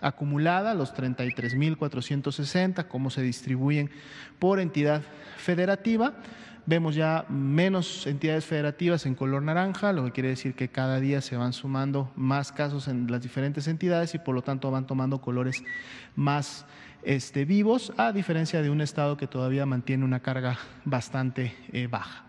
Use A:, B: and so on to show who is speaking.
A: acumulada, los 33.460, cómo se distribuyen por entidad federativa. Vemos ya menos entidades federativas en color naranja, lo que quiere decir que cada día se van sumando más casos en las diferentes entidades y por lo tanto van tomando colores más este, vivos, a diferencia de un estado que todavía mantiene una carga bastante eh, baja.